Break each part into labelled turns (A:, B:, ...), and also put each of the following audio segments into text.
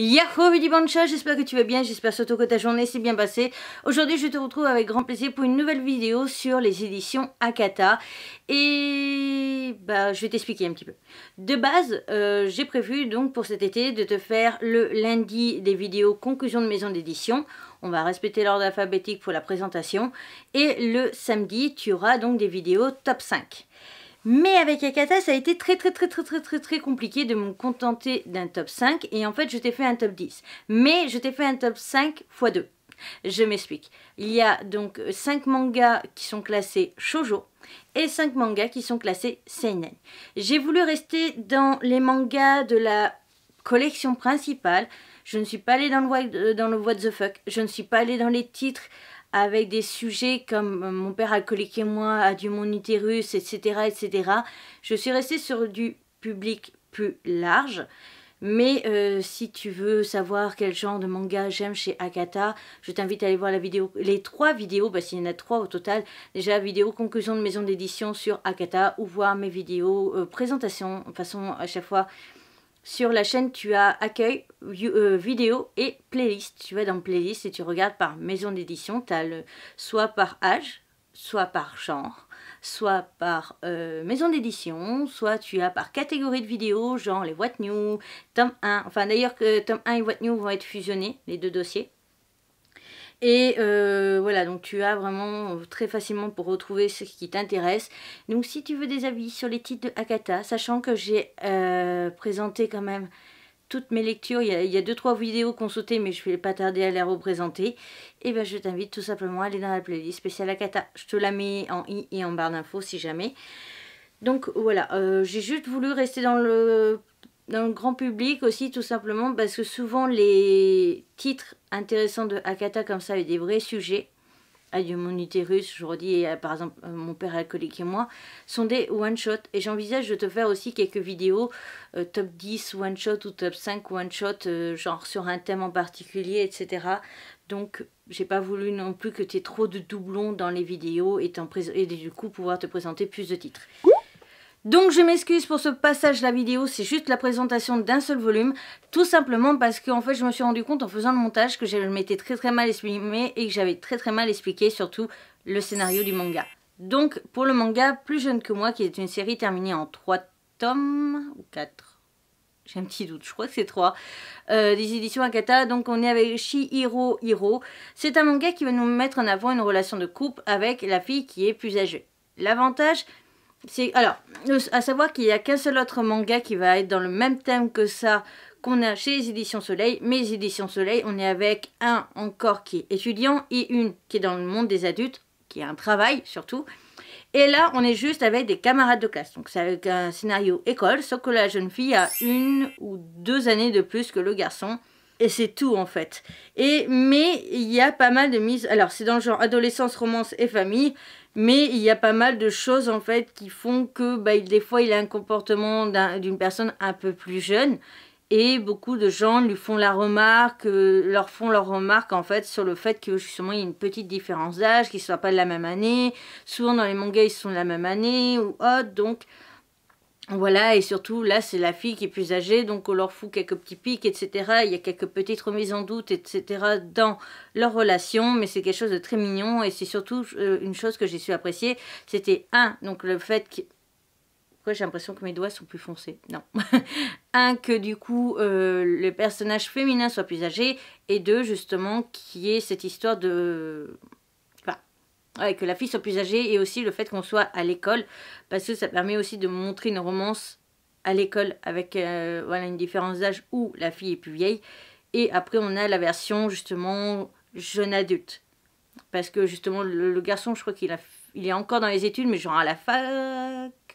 A: Yahoo Vidibancha, j'espère que tu vas bien, j'espère surtout que ta journée s'est bien passée. Aujourd'hui je te retrouve avec grand plaisir pour une nouvelle vidéo sur les éditions Akata et bah, je vais t'expliquer un petit peu. De base, euh, j'ai prévu donc pour cet été de te faire le lundi des vidéos conclusion de maison d'édition. On va respecter l'ordre alphabétique pour la présentation et le samedi tu auras donc des vidéos top 5. Mais avec Akata, ça a été très très très très très très très compliqué de me contenter d'un top 5 et en fait je t'ai fait un top 10. Mais je t'ai fait un top 5 x 2. Je m'explique. Il y a donc 5 mangas qui sont classés shoujo et 5 mangas qui sont classés seinen. J'ai voulu rester dans les mangas de la collection principale je ne suis pas allée dans le, euh, dans le what the fuck. Je ne suis pas allée dans les titres avec des sujets comme euh, mon père a et moi a dû mon utérus, etc., etc. Je suis restée sur du public plus large. Mais euh, si tu veux savoir quel genre de manga j'aime chez Akata, je t'invite à aller voir la vidéo, les trois vidéos, parce qu'il y en a trois au total. Déjà, vidéo conclusion de maison d'édition sur Akata, ou voir mes vidéos présentation, de façon à chaque fois sur la chaîne, tu as accueil, euh, vidéo et playlist. Tu vas dans playlist et tu regardes par maison d'édition. Tu as soit par âge, soit par genre, soit par euh, maison d'édition, soit tu as par catégorie de vidéos, genre les What New, tome 1. Enfin d'ailleurs que tome 1 et What New vont être fusionnés, les deux dossiers. Et euh, voilà, donc tu as vraiment euh, très facilement pour retrouver ce qui t'intéresse. Donc si tu veux des avis sur les titres de Akata, sachant que j'ai euh, présenté quand même toutes mes lectures, il y a 2-3 vidéos qu'on mais je ne vais pas tarder à les représenter, et eh bien je t'invite tout simplement à aller dans la playlist spéciale Akata. Je te la mets en i et en barre d'infos si jamais. Donc voilà, j'ai juste voulu rester dans le dans le grand public aussi tout simplement parce que souvent les titres intéressants de Hakata comme ça avec des vrais sujets Adieu mon utérus, je redis, et, par exemple euh, mon père alcoolique et moi, sont des one-shot. Et j'envisage de te faire aussi quelques vidéos euh, top 10 one-shot ou top 5 one-shot, euh, genre sur un thème en particulier, etc. Donc j'ai pas voulu non plus que tu aies trop de doublons dans les vidéos et du coup pouvoir te présenter plus de titres. Donc je m'excuse pour ce passage de la vidéo, c'est juste la présentation d'un seul volume, tout simplement parce que en fait je me suis rendu compte en faisant le montage que je m'étais très très mal exprimé et que j'avais très très mal expliqué surtout le scénario du manga. Donc pour le manga Plus jeune que moi, qui est une série terminée en 3 tomes, ou 4, j'ai un petit doute, je crois que c'est 3, euh, des éditions Akata, donc on est avec Shihiro Hiro. C'est un manga qui va nous mettre en avant une relation de couple avec la fille qui est plus âgée. L'avantage, alors, à savoir qu'il n'y a qu'un seul autre manga qui va être dans le même thème que ça qu'on a chez les éditions Soleil. Mais les éditions Soleil, on est avec un encore qui est étudiant et une qui est dans le monde des adultes, qui a un travail surtout. Et là, on est juste avec des camarades de classe. Donc, c'est avec un scénario école, sauf que la jeune fille a une ou deux années de plus que le garçon. Et c'est tout en fait. Et mais il y a pas mal de mises. Alors c'est dans le genre adolescence, romance et famille, mais il y a pas mal de choses en fait qui font que bah, des fois il a un comportement d'une personne un peu plus jeune et beaucoup de gens lui font la remarque, euh, leur font leur remarque en fait sur le fait que justement il y a une petite différence d'âge, qu'ils ne soient pas de la même année. Souvent dans les mangas ils sont de la même année ou autre, donc voilà, et surtout, là, c'est la fille qui est plus âgée, donc on leur fout quelques petits pics, etc. Il y a quelques petites remises en doute, etc. dans leur relation, mais c'est quelque chose de très mignon, et c'est surtout euh, une chose que j'ai su apprécier. C'était, un, donc le fait que... Pourquoi j'ai l'impression que mes doigts sont plus foncés Non. un, que du coup, euh, le personnage féminin soit plus âgé, et deux, justement, qui est cette histoire de que la fille soit plus âgée et aussi le fait qu'on soit à l'école parce que ça permet aussi de montrer une romance à l'école avec euh, voilà, une différence d'âge où la fille est plus vieille et après on a la version justement jeune adulte parce que justement le, le garçon je crois qu'il a il est encore dans les études, mais genre à la fac,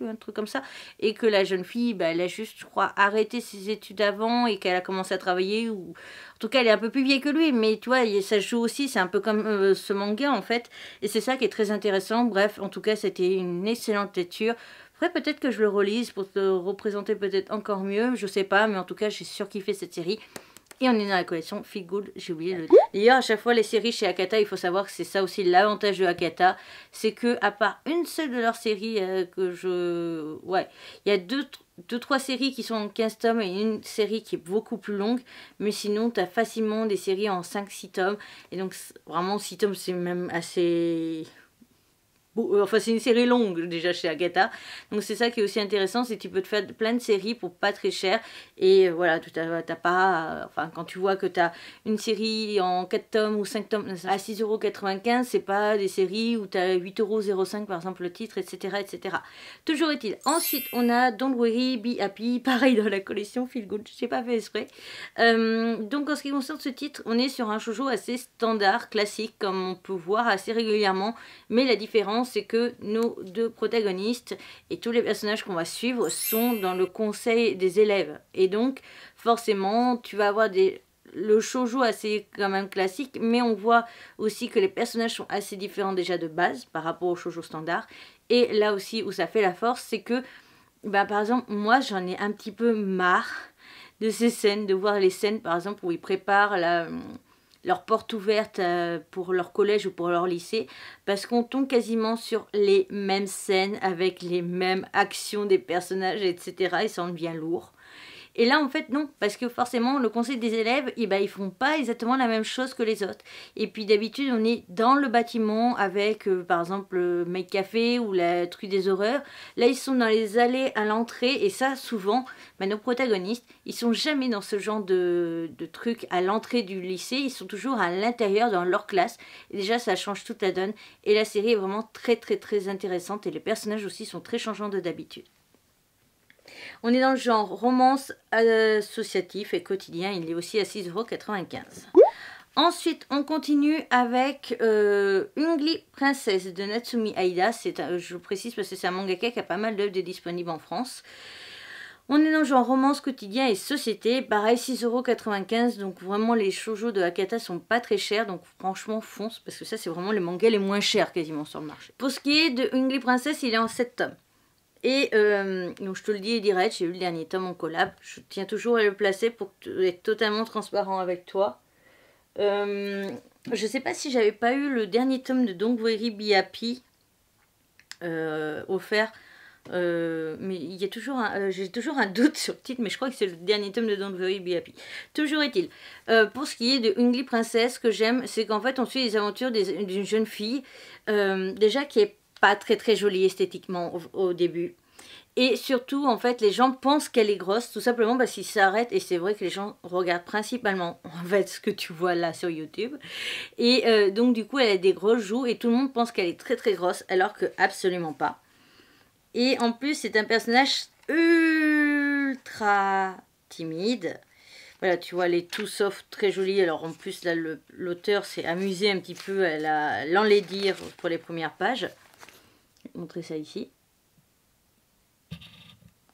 A: un truc comme ça, et que la jeune fille, bah, elle a juste, je crois, arrêté ses études avant et qu'elle a commencé à travailler, ou en tout cas, elle est un peu plus vieille que lui, mais tu vois, ça joue aussi, c'est un peu comme euh, ce manga en fait, et c'est ça qui est très intéressant. Bref, en tout cas, c'était une excellente lecture. Après, peut-être que je le relise pour te représenter peut-être encore mieux, je sais pas, mais en tout cas, j'ai surkiffé cette série. Et on est dans la collection Feel Good, j'ai oublié le D'ailleurs, à chaque fois, les séries chez Akata, il faut savoir que c'est ça aussi l'avantage de Akata, c'est que à part une seule de leurs séries euh, que je... Ouais, il y a deux, deux, trois séries qui sont en 15 tomes et une série qui est beaucoup plus longue, mais sinon, tu as facilement des séries en 5-6 tomes, et donc vraiment 6 tomes, c'est même assez... Euh, enfin, c'est une série longue déjà chez Agatha. Donc c'est ça qui est aussi intéressant, c'est que tu peux te faire plein de séries pour pas très cher. Et euh, voilà, tu t'as pas... Euh, enfin, quand tu vois que tu as une série en 4 tomes ou 5 tomes à 6,95€, c'est pas des séries où tu as 8,05€ par exemple le titre, etc. etc. Toujours est-il. Ensuite, on a Don't Worry, Be Happy, pareil dans la collection Feel Good, je n'ai pas fait exprès. donc en ce qui concerne ce titre, on est sur un shoujo assez standard, classique, comme on peut voir assez régulièrement. Mais la différence c'est que nos deux protagonistes et tous les personnages qu'on va suivre sont dans le conseil des élèves. Et donc, forcément, tu vas avoir des le shoujo assez quand même classique, mais on voit aussi que les personnages sont assez différents déjà de base par rapport au shoujo standard. Et là aussi où ça fait la force, c'est que, bah, par exemple, moi j'en ai un petit peu marre de ces scènes, de voir les scènes par exemple où ils préparent la leur porte ouverte euh, pour leur collège ou pour leur lycée, parce qu'on tombe quasiment sur les mêmes scènes avec les mêmes actions des personnages, etc. ils ça bien lourds et là, en fait, non, parce que forcément, le conseil des élèves, ils eh ben, ils font pas exactement la même chose que les autres. Et puis d'habitude, on est dans le bâtiment avec, euh, par exemple, le Make Café ou la truc des Horreurs. Là, ils sont dans les allées à l'entrée, et ça, souvent, ben, nos protagonistes, ils sont jamais dans ce genre de, truc à l'entrée du lycée, ils sont toujours à l'intérieur, dans leur classe. Et déjà, ça change toute la donne. Et la série est vraiment très, très, très intéressante, et les personnages aussi sont très changeants de d'habitude. On est dans le genre romance associatif et quotidien. Il est aussi à 6,95€. Ensuite, on continue avec euh, Ungli Princesse de Natsumi Aida. Un, je précise parce que c'est un mangaka qui a pas mal d'œuvres disponibles en France. On est dans le genre romance quotidien et société. Pareil, 6,95€. Donc vraiment, les shoujo de Hakata sont pas très chers. Donc franchement, fonce. Parce que ça, c'est vraiment le manga les moins chers quasiment sur le marché. Pour ce qui est de Ungli Princess, il est en 7 tomes. Et euh, donc je te le dis direct, j'ai eu le dernier tome en collab. Je tiens toujours à le placer pour être totalement transparent avec toi. Je euh, je sais pas si j'avais pas eu le dernier tome de Don't Worry Be euh, offert. mais il y a toujours j'ai toujours un doute sur le titre, mais je crois que c'est le dernier tome de Don't Worry Be Toujours est-il. pour ce qui est de Ungly Princess, ce que j'aime, c'est qu'en fait on suit les aventures d'une jeune fille déjà qui est pas très très jolie esthétiquement au, début. Et surtout, en fait, les gens pensent qu'elle est grosse, tout simplement parce qu'il s'arrête Et c'est vrai que les gens regardent principalement, en fait, ce que tu vois là sur YouTube. Et euh, donc, du coup, elle a des grosses joues et tout le monde pense qu'elle est très très grosse, alors que absolument pas. Et en plus, c'est un personnage ultra timide. Voilà, tu vois, elle est tout sauf très jolie. Alors, en plus, là, l'auteur s'est amusé un petit peu à l'enlaidir pour les premières pages montrer ça ici.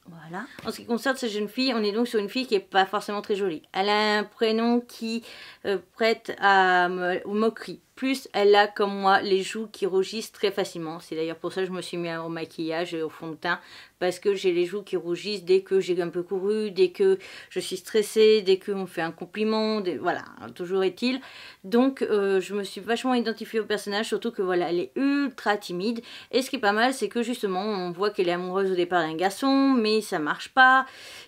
A: Voilà. En ce qui concerne cette jeune fille, on est donc sur une fille qui n'est pas forcément très jolie. Elle a un prénom qui euh, prête à moquerie. Plus elle a comme moi les joues qui rougissent très facilement. C'est d'ailleurs pour ça que je me suis mis au maquillage et au fond de teint. Parce que j'ai les joues qui rougissent dès que j'ai un peu couru, dès que je suis stressée, dès qu'on me fait un compliment. Voilà, toujours est-il. Donc euh, je me suis vachement identifiée au personnage. Surtout que voilà, elle est ultra timide. Et ce qui est pas mal, c'est que justement, on voit qu'elle est amoureuse au départ d'un garçon. Mais ça marche pas.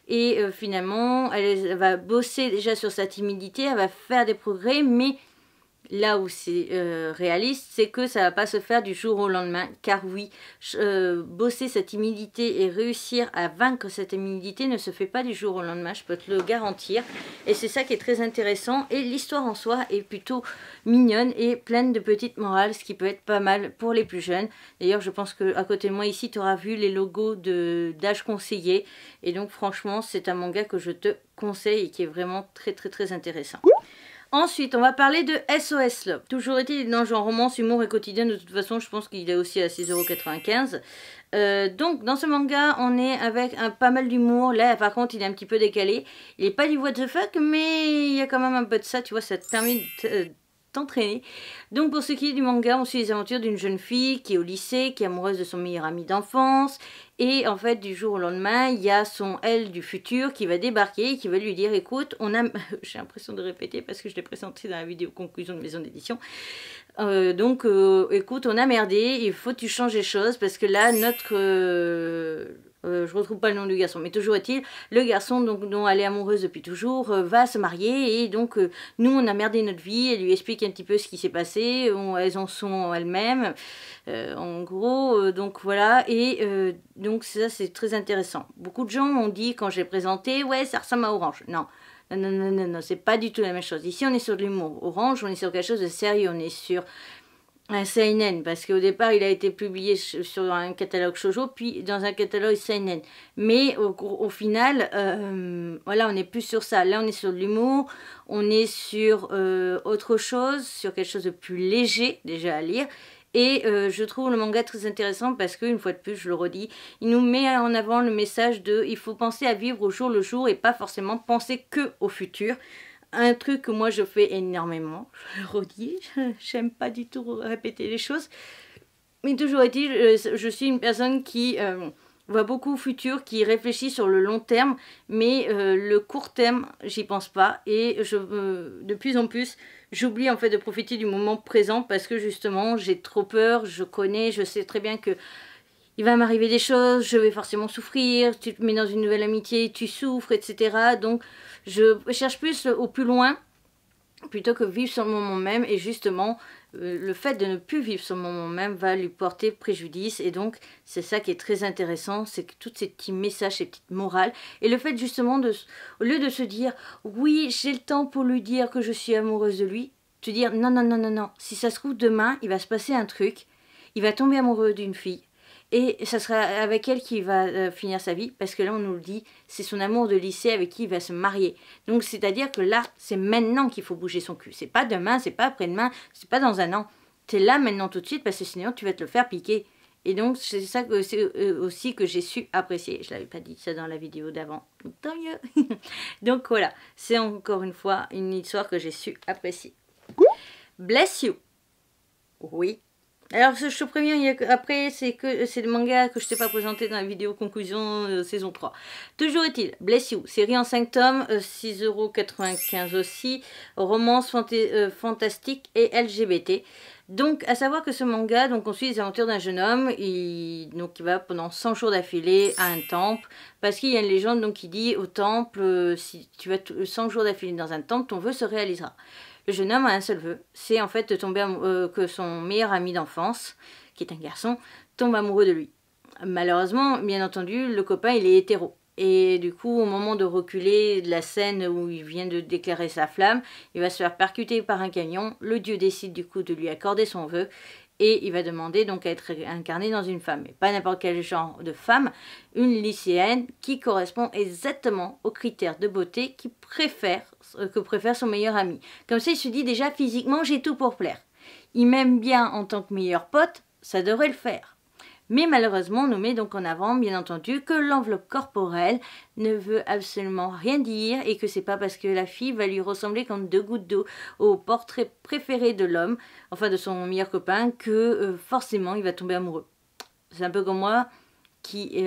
A: Et euh, finalement, elle va bosser déjà sur sa timidité. Elle va faire des progrès. Mais là où c'est euh, réaliste, c'est que ça va pas se faire du jour au lendemain. Car oui, euh, bosser cette timidité et réussir à vaincre cette timidité ne se fait pas du jour au lendemain, je peux te le garantir. Et c'est ça qui est très intéressant. Et l'histoire en soi est plutôt mignonne et pleine de petites morales, ce qui peut être pas mal pour les plus jeunes. D'ailleurs, je pense que à côté de moi ici, tu auras vu les logos d'âge conseillé. Et donc franchement, c'est un manga que je te conseille et qui est vraiment très très très intéressant. Ensuite, on va parler de SOS Toujours été dans le genre romance, humour et quotidien, de toute façon, je pense qu'il est aussi à 6,95€. Euh, donc dans ce manga on est avec un, pas mal d'humour, là par contre il est un petit peu décalé, il n'est pas du what the fuck mais il y a quand même un peu de ça, tu vois ça te permet euh, t'entraîner. Donc pour ce qui est du manga, on suit les aventures d'une jeune fille qui est au lycée, qui est amoureuse de son meilleur ami d'enfance. Et en fait, du jour au lendemain, il y a son elle du futur qui va débarquer et qui va lui dire, écoute, on a... J'ai l'impression de répéter parce que je l'ai présenté dans la vidéo conclusion de Maison d'édition. Euh, donc, euh, écoute, on a merdé, il faut que tu changes les choses parce que là, notre... Euh, je euh, je retrouve pas le nom du garçon, mais toujours est-il, le garçon donc, dont elle est amoureuse depuis toujours euh, va se marier et donc euh, nous on a merdé notre vie, elle lui explique un petit peu ce qui s'est passé, elles en sont elles-mêmes, en gros, donc voilà, et donc ça c'est très intéressant. Beaucoup de gens ont dit quand j'ai présenté, ouais ça ressemble à Orange, non. Non, non, non, non, c'est pas du tout la même chose. Ici, on est sur de l'humour. Orange, on est sur quelque chose de sérieux, on est sur un seinen, parce qu'au départ, il a été publié sur un catalogue shoujo, puis dans un catalogue seinen. Mais au, final, euh, voilà, on n'est plus sur ça. Là, on est sur l'humour, on est sur euh, autre chose, sur quelque chose de plus léger déjà à lire. Et euh, je trouve le manga très intéressant parce qu'une fois de plus, je le redis, il nous met en avant le message de il faut penser à vivre au jour le jour et pas forcément penser que au futur un truc que moi je fais énormément, je le redis, j'aime pas du tout répéter les choses, mais toujours est-il, je, suis une personne qui euh, voit beaucoup au futur, qui réfléchit sur le long terme, mais euh, le court terme, j'y pense pas, et je, euh, de plus en plus, j'oublie en fait de profiter du moment présent parce que justement j'ai trop peur, je connais, je sais très bien que il va m'arriver des choses, je vais forcément souffrir, tu te mets dans une nouvelle amitié, tu souffres, etc. Donc je cherche plus au plus loin plutôt que vivre sur le moment même et justement euh, le fait de ne plus vivre sur le moment même va lui porter préjudice et donc c'est ça qui est très intéressant c'est que tous ces petits messages ces petites morales et le fait justement de au lieu de se dire oui j'ai le temps pour lui dire que je suis amoureuse de lui te dire non non non non non si ça se trouve demain il va se passer un truc il va tomber amoureux d'une fille et ça sera avec elle qu'il va euh, finir sa vie, parce que là, on nous le dit, c'est son amour de lycée avec qui il va se marier. Donc, c'est-à-dire que là, c'est maintenant qu'il faut bouger son cul. C'est pas demain, c'est pas après-demain, c'est pas dans un an. C'est là maintenant tout de suite, parce que sinon, tu vas te le faire piquer. Et donc, c'est ça que, euh, aussi que j'ai su apprécier. Je l'avais pas dit ça dans la vidéo d'avant. Tant mieux. donc, voilà, c'est encore une fois une histoire que j'ai su apprécier. Bless you. Oui, alors, je te préviens, après, c'est que c'est le manga que je t'ai pas présenté dans la vidéo conclusion euh, saison 3. Toujours est-il, Bless You, série en 5 tomes, 6,95€ euh, aussi, romance euh, fantastique et LGBT. Donc, à savoir que ce manga, donc, on suit les aventures d'un jeune homme, il, donc, il va pendant 100 jours d'affilée à un temple, parce qu'il y a une légende donc, qui dit au temple, si tu vas 100 jours d'affilée dans un temple, ton vœu se réalisera. Le jeune homme a un seul vœu, c'est en fait de tomber euh, que son meilleur ami d'enfance, qui est un garçon, tombe amoureux de lui. Malheureusement, bien entendu, le copain il est hétéro. Et du coup, au moment de reculer de la scène où il vient de déclarer sa flamme, il va se faire percuter par un camion. Le dieu décide du coup de lui accorder son vœu et il va demander donc à être incarné dans une femme, mais pas n'importe quel genre de femme, une lycéenne qui correspond exactement aux critères de beauté euh, que préfère son meilleur ami. Comme ça, il se dit déjà physiquement, j'ai tout pour plaire. Il m'aime bien en tant que meilleur pote, ça devrait le faire. Mais malheureusement, on nous met donc en avant, bien entendu, que l'enveloppe corporelle ne veut absolument rien dire et que c'est pas parce que la fille va lui ressembler comme deux gouttes d'eau au portrait préféré de l'homme, enfin de son meilleur copain, que euh, forcément il va tomber amoureux. C'est un peu comme moi qui,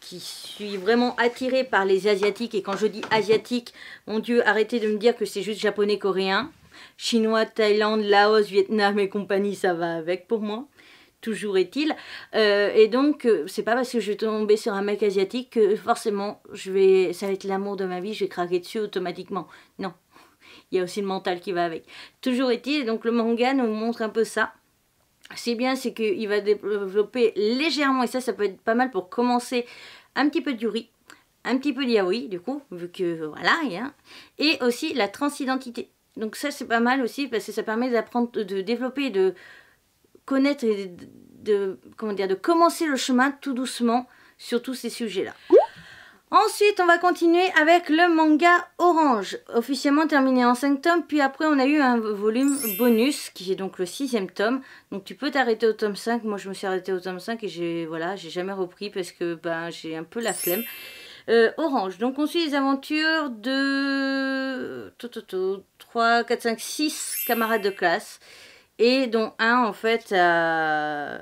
A: qui suis vraiment attirée par les asiatiques et quand je dis asiatiques, mon Dieu, arrêtez de me dire que c'est juste japonais, coréen, chinois, Thaïlande, Laos, Vietnam et compagnie, ça va avec pour moi toujours est-il. Euh, et donc, euh, c'est pas parce que je vais tomber sur un mec asiatique que forcément, je vais, ça va être l'amour de ma vie, je vais craquer dessus automatiquement. Non, il y a aussi le mental qui va avec. Toujours est-il, donc le manga nous montre un peu ça. C'est bien, c'est qu'il va développer légèrement, et ça, ça peut être pas mal pour commencer, un petit peu du riz, un petit peu d'yaoi, du coup, vu que voilà, hein, et aussi la transidentité. Donc ça, c'est pas mal aussi, parce que ça permet d'apprendre, de développer, de connaître et de, comment dire, de commencer le chemin tout doucement sur tous ces sujets-là. Ensuite, on va continuer avec le manga Orange, officiellement terminé en 5 tomes, puis après on a eu un volume bonus, qui est donc le sixième tome. Donc tu peux t'arrêter au tome 5, moi je me suis arrêtée au tome 5 et j'ai voilà, jamais repris parce que ben, j'ai un peu la flemme. Euh, Orange, donc on suit les aventures de 3, 4, 5, 6 camarades de classe et dont un en fait euh,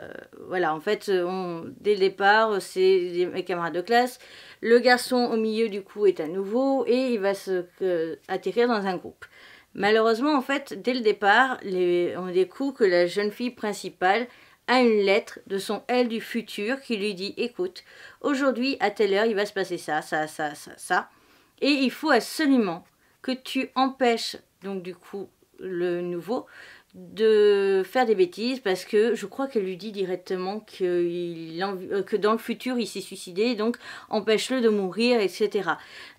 A: voilà en fait dès le départ c'est mes camarades de classe le garçon au milieu du coup est à nouveau et il va se atterrir dans un groupe malheureusement en fait dès le départ on découvre que la jeune fille principale a une lettre de son elle du futur qui lui dit écoute aujourd'hui à telle heure il va se passer ça ça ça ça ça et il faut absolument que tu empêches donc du coup le nouveau de faire des bêtises parce que je crois qu'elle lui dit directement que, euh, que dans le futur il s'est suicidé, donc empêche-le de mourir, etc.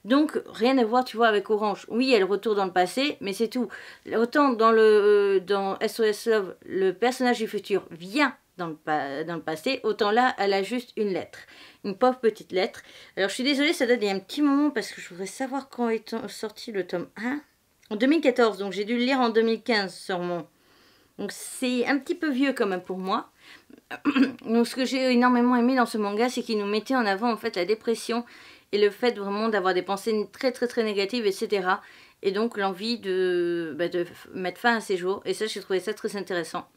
A: Donc rien à voir, tu vois, avec Orange. Oui, elle retourne dans le passé, mais c'est tout. Autant dans, le, euh, dans SOS Love, le personnage du futur vient dans le, dans le passé, autant là, elle a juste une lettre. Une pauvre petite lettre. Alors je suis désolée, ça date d'il y a un petit moment parce que je voudrais savoir quand est sorti le tome 1. En 2014, donc j'ai dû le lire en 2015 mon donc c'est un petit peu vieux quand même pour moi. Donc ce que j'ai énormément aimé dans ce manga, c'est qu'il nous mettait en avant en fait la dépression et le fait vraiment d'avoir des pensées très très très négatives, etc. Et donc l'envie de, bah, mettre fin à ces jours. Et ça, j'ai trouvé ça très intéressant.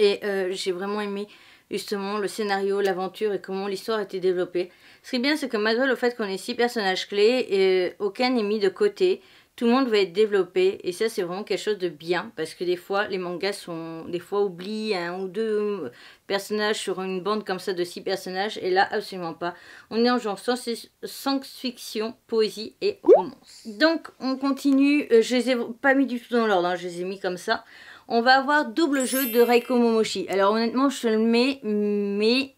A: Et euh, j'ai vraiment aimé justement le scénario, l'aventure et comment l'histoire a été développée. Ce qui est bien, c'est que malgré le fait qu'on ait six personnages clés, et aucun n'est mis de côté tout le monde va être développé et ça c'est vraiment quelque chose de bien parce que des fois les mangas sont des fois oublient un ou deux personnages sur une bande comme ça de six personnages et là absolument pas. On est en genre science-fiction, poésie et romance. Donc on continue, euh, je les ai pas mis du tout dans l'ordre, hein, je les ai mis comme ça. On va avoir double jeu de Reiko Momoshi. Alors honnêtement je le mets mais...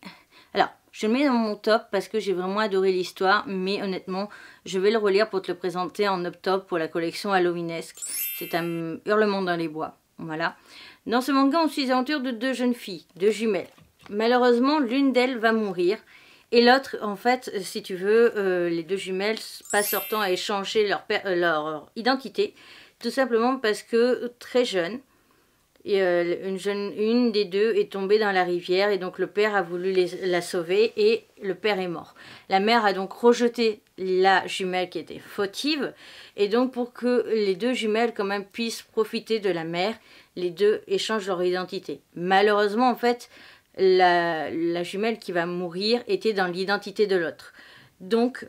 A: Je le mets dans mon top parce que j'ai vraiment adoré l'histoire, mais honnêtement, je vais le relire pour te le présenter en octobre pour la collection Halloweenesque. C'est un hurlement dans les bois. Voilà. Dans ce manga, on suit les de deux jeunes filles, deux jumelles. Malheureusement, l'une d'elles va mourir. Et l'autre, en fait, si tu veux, euh, les deux jumelles passent leur temps à échanger leur, euh, leur identité, tout simplement parce que très jeune. Euh, une, des deux est tombée dans la rivière et donc le père a voulu la sauver et le père est mort. La mère a donc rejeté la jumelle qui était fautive et donc pour que les deux jumelles quand même puissent profiter de la mère, les deux échangent leur identité. Malheureusement en fait, la, la jumelle qui va mourir était dans l'identité de l'autre. Donc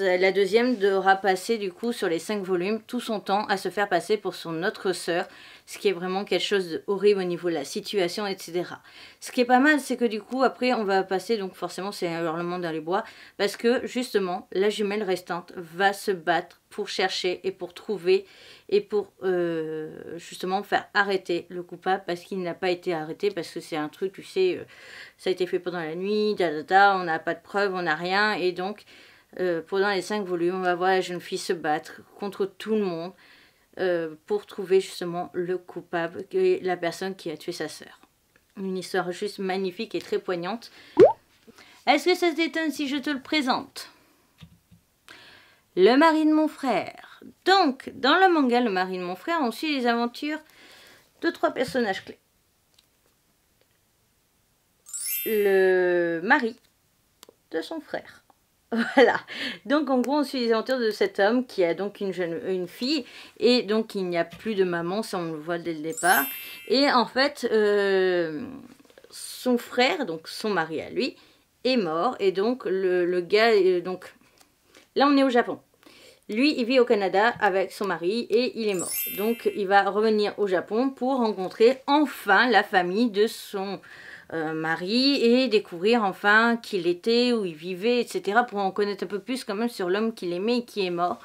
A: la deuxième devra passer du coup sur les cinq volumes tout son temps à se faire passer pour son autre sœur ce qui est vraiment quelque chose d'horrible au niveau de la situation, etc. Ce qui est pas mal, c'est que du coup, après, on va passer, donc forcément, c'est un hurlement dans les bois, parce que justement, la jumelle restante va se battre pour chercher et pour trouver et pour euh, justement faire arrêter le coupable parce qu'il n'a pas été arrêté parce que c'est un truc tu sais euh, ça a été fait pendant la nuit da, on n'a pas de preuves on n'a rien et donc euh, pendant les cinq volumes on va voir la jeune fille se battre contre tout le monde euh, pour trouver justement le coupable, la personne qui a tué sa sœur. Une histoire juste magnifique et très poignante. Est-ce que ça se détonne si je te le présente Le mari de mon frère. Donc, dans le manga Le mari de mon frère, on suit les aventures de trois personnages clés. Le mari de son frère. Voilà. Donc en gros, on suit les aventures de cet homme qui a donc une jeune, une fille et donc il n'y a plus de maman, ça on le voit dès le départ. Et en fait, euh, son frère, donc son mari à lui, est mort et donc le, le gars, euh, donc là on est au Japon. Lui, il vit au Canada avec son mari et il est mort. Donc il va revenir au Japon pour rencontrer enfin la famille de son Marie euh, mari et découvrir enfin qui il était, où il vivait, etc. pour en connaître un peu plus quand même sur l'homme qu'il aimait et qui est mort.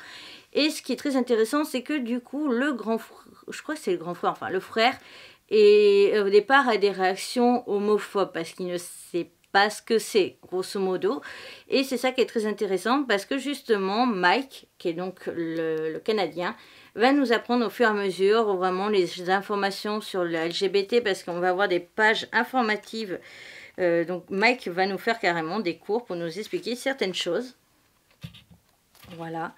A: Et ce qui est très intéressant, c'est que du coup, le grand frère, je crois que c'est le grand frère, enfin le frère, et euh, au départ a des réactions homophobes parce qu'il ne sait pas ce que c'est, grosso modo. Et c'est ça qui est très intéressant parce que justement, Mike, qui est donc le Canadien, va nous apprendre au fur et à mesure vraiment les informations sur l'LGBT LGBT parce qu'on va avoir des pages informatives. Euh, donc Mike va nous faire carrément des cours pour nous expliquer certaines choses. Voilà.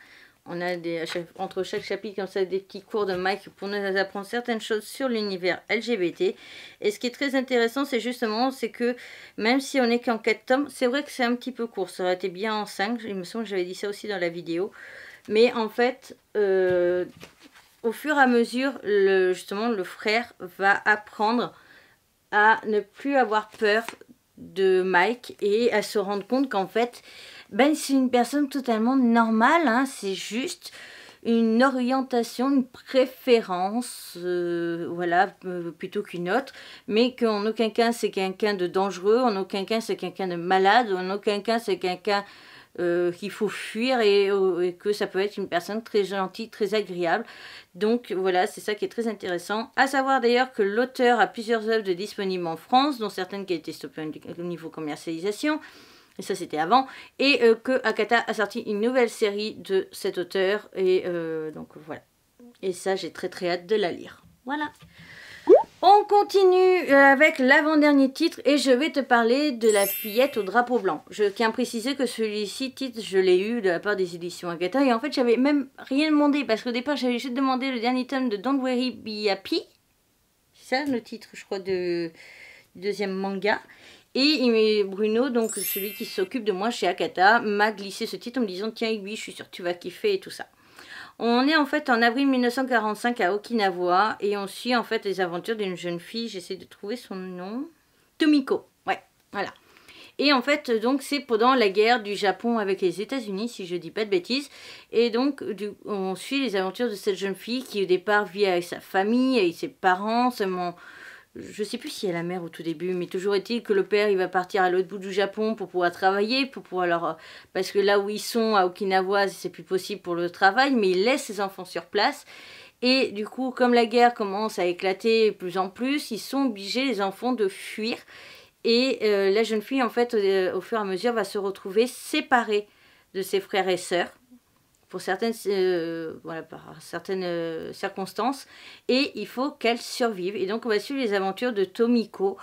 A: On a des, entre chaque chapitre on ça des petits cours de Mike pour nous apprendre certaines choses sur l'univers LGBT. Et ce qui est très intéressant, c'est justement c'est que même si on n'est qu'en 4 tomes, c'est vrai que c'est un petit peu court. Ça aurait été bien en 5. Il me semble que j'avais dit ça aussi dans la vidéo. Mais en fait, euh, au fur et à mesure, justement, le frère va apprendre à ne plus avoir peur de Mike et à se rendre compte qu'en fait, ben, c'est une personne totalement normale, hein, c'est juste une orientation, une préférence, euh, voilà, euh, plutôt qu'une autre, mais qu'en aucun cas c'est quelqu'un de dangereux, en aucun cas c'est quelqu'un de malade, en aucun cas c'est quelqu'un euh, qu'il faut fuir euh, et, que ça peut être une personne très gentille, très agréable. Donc voilà, c'est ça qui est très intéressant. A savoir d'ailleurs que l'auteur a plusieurs œuvres de disponibles en France, dont certaines qui ont été stoppées au niveau commercialisation. Et ça c'était avant, et euh, que Akata a sorti une nouvelle série de cet auteur, et donc voilà. Et ça j'ai très très hâte de la lire. Voilà. On continue euh, avec l'avant-dernier titre et je vais te parler de la fillette au drapeau blanc. Je tiens à préciser que celui-ci, titre, je l'ai eu de la part des éditions Agatha et en fait j'avais même rien demandé parce qu'au départ j'avais juste demandé le dernier tome de Don't Worry Be Happy. C'est ça le titre je crois de deuxième manga. Et Bruno, donc celui qui s'occupe de moi chez Akata, m'a glissé ce titre en me disant Tiens, oui, je suis sûre tu vas kiffer et tout ça. On est en fait en avril 1945 à Okinawa et on suit en fait les aventures d'une jeune fille, j'essaie de trouver son nom, Tomiko. Ouais, voilà. Et en fait, donc, c'est pendant la guerre du Japon avec les États-Unis, si je dis pas de bêtises. Et donc, on suit les aventures de cette jeune fille qui, au départ, vit avec sa famille, avec ses parents. Seulement, je sais plus si elle a la mère au tout début, mais toujours est-il que le père il va partir à l'autre bout du Japon pour pouvoir travailler, pour pouvoir leur... parce que là où ils sont à Okinawa c'est plus possible pour le travail, mais il laisse ses enfants sur place. Et du coup, comme la guerre commence à éclater de plus en plus, ils sont obligés les enfants de fuir. Et euh, la jeune fille en fait au, euh, au fur et à mesure va se retrouver séparée de ses frères et sœurs pour certaines, euh, certaines euh, circonstances, et il faut qu'elle survive. Et donc on va suivre les aventures de Tomiko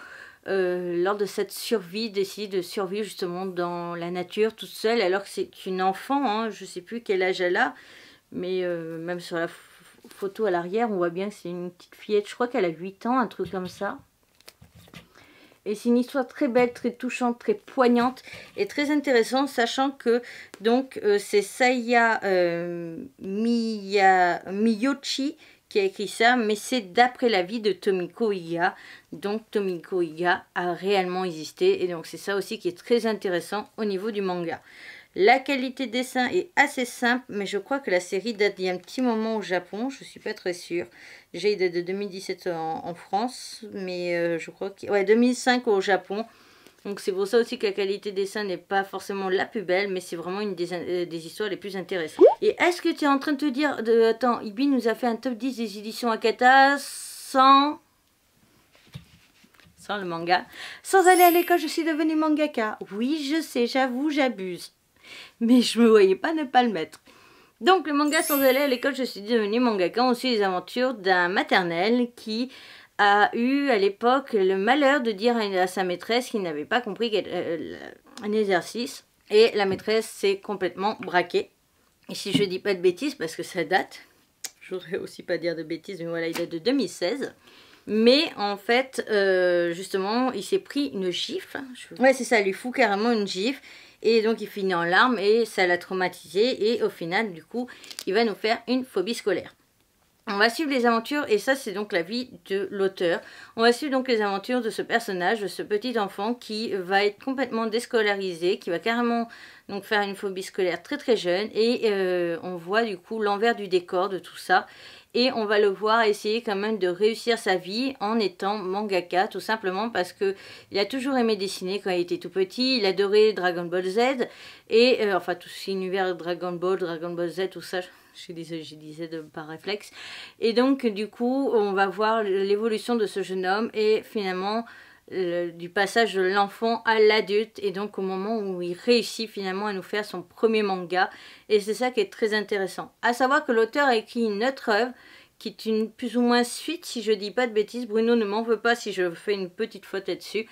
A: euh, lors de cette survie, décide de survivre justement dans la nature toute seule, alors que c'est une enfant, hein, je sais plus quel âge elle a, mais même sur la photo à l'arrière, on voit bien que c'est une petite fillette, je crois qu'elle a 8 ans, un truc comme ça. Et c'est une histoire très belle, très touchante, très poignante et très intéressante, sachant que donc euh, c'est Saya euh, Miyochi qui a écrit ça, mais c'est d'après la vie de Tomiko Iga. Donc Tomiko Iga a réellement existé et donc c'est ça aussi qui est très intéressant au niveau du manga. La qualité des est assez simple, mais je crois que la série date d'il y a un petit moment au Japon, je ne suis pas très sûre. J'ai de 2017 en, France, mais euh, je crois que... Ouais, 2005 au Japon. Donc c'est pour ça aussi que la qualité des n'est pas forcément la plus belle, mais c'est vraiment une des, euh, des, histoires les plus intéressantes. Et est-ce que tu es en train de te dire... De... Attends, Ibi nous a fait un top 10 des éditions Akata sans sans le manga. Sans aller à l'école, je suis devenue mangaka. Oui, je sais, j'avoue, j'abuse mais je me voyais pas ne pas le mettre. Donc le manga sans aller à l'école, je suis devenue mangaka, on suit les aventures d'un maternel qui a eu à l'époque le malheur de dire à sa maîtresse qu'il n'avait pas compris euh, un exercice et la maîtresse s'est complètement braquée. Et si je dis pas de bêtises, parce que ça date, je voudrais aussi pas dire de bêtises, mais voilà, il date de 2016. Mais en fait, euh, justement, il s'est pris une gifle. Ouais, c'est ça, il lui fout carrément une gifle. Et donc il finit en larmes et ça l'a traumatisé et au final du coup il va nous faire une phobie scolaire. On va suivre les aventures, et ça c'est donc la vie de l'auteur. On va suivre donc les aventures de ce personnage, de ce petit enfant qui va être complètement déscolarisé, qui va carrément donc faire une phobie scolaire très très jeune, et euh, on voit du coup l'envers du décor de tout ça, et on va le voir essayer quand même de réussir sa vie en étant mangaka tout simplement parce que il a toujours aimé dessiner quand il était tout petit, il adorait Dragon Ball Z et euh, enfin tout cet univers Dragon Ball, Dragon Ball Z, tout ça je disais, je disais de, par réflexe. Et donc, du coup, on va voir l'évolution de ce jeune homme et finalement, du passage de l'enfant à l'adulte et donc au moment où il réussit finalement à nous faire son premier manga. Et c'est ça qui est très intéressant. À savoir que l'auteur a écrit une autre œuvre qui est une plus ou moins suite, si je dis pas de bêtises. Bruno ne m'en veut pas si je fais une petite faute là-dessus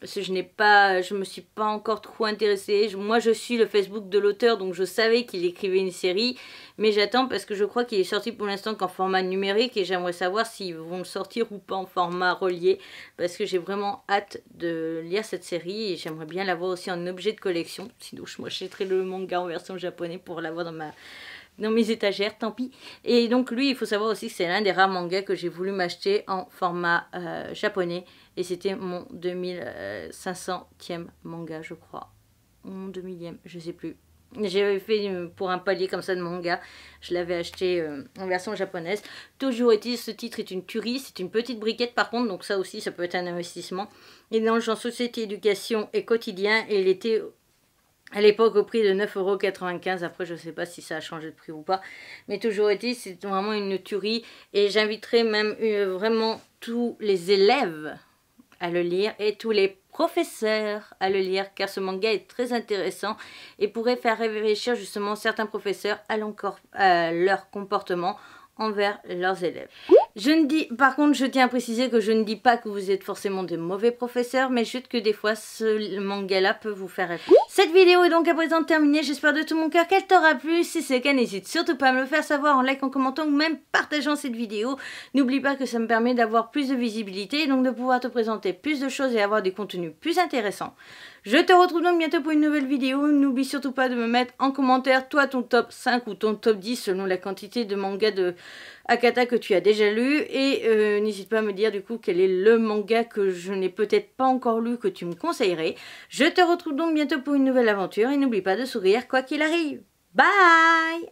A: parce que je n'ai pas, je me suis pas encore trop intéressée. moi, je suis le Facebook de l'auteur, donc je savais qu'il écrivait une série, mais j'attends parce que je crois qu'il est sorti pour l'instant qu'en format numérique et j'aimerais savoir s'ils vont le sortir ou pas en format relié, parce que j'ai vraiment hâte de lire cette série et j'aimerais bien l'avoir aussi en objet de collection. Sinon, je m'achèterai le manga en version japonais pour l'avoir dans ma dans mes étagères, tant pis. Et donc lui, il faut savoir aussi que c'est l'un des rares mangas que j'ai voulu m'acheter en format euh, japonais. Et c'était mon 2500e manga, je crois. Mon 2000e, je sais plus. J'avais fait euh, pour un palier comme ça de manga, je l'avais acheté euh, en version japonaise. Toujours est-il, ce titre est une tuerie, c'est une petite briquette par contre, donc ça aussi ça peut être un investissement. Et dans le genre société, éducation et quotidien, et il était à l'époque au prix de 9,95€. Après, je ne sais pas si ça a changé de prix ou pas. Mais toujours est-il, c'est vraiment une tuerie. Et j'inviterai même euh, vraiment tous les élèves à le lire et tous les professeurs à le lire car ce manga est très intéressant et pourrait faire réfléchir justement certains professeurs à leur comportement envers leurs élèves. Je ne dis, par contre, je tiens à préciser que je ne dis pas que vous êtes forcément des mauvais professeurs, mais juste que des fois, ce manga-là peut vous faire effet. Cette vidéo est donc à présent terminée. J'espère de tout mon cœur qu'elle t'aura plu. Si c'est le cas, n'hésite surtout pas à me le faire savoir en like, en commentant ou même partageant cette vidéo. N'oublie pas que ça me permet d'avoir plus de visibilité et donc de pouvoir te présenter plus de choses et avoir des contenus plus intéressants. Je te retrouve donc bientôt pour une nouvelle vidéo. N'oublie surtout pas de me mettre en commentaire, toi, ton top 5 ou ton top 10 selon la quantité de manga de Akata que tu as déjà lu et euh, n'hésite pas à me dire du coup quel est le manga que je n'ai peut-être pas encore lu que tu me conseillerais. Je te retrouve donc bientôt pour une nouvelle aventure et n'oublie pas de sourire quoi qu'il arrive. Bye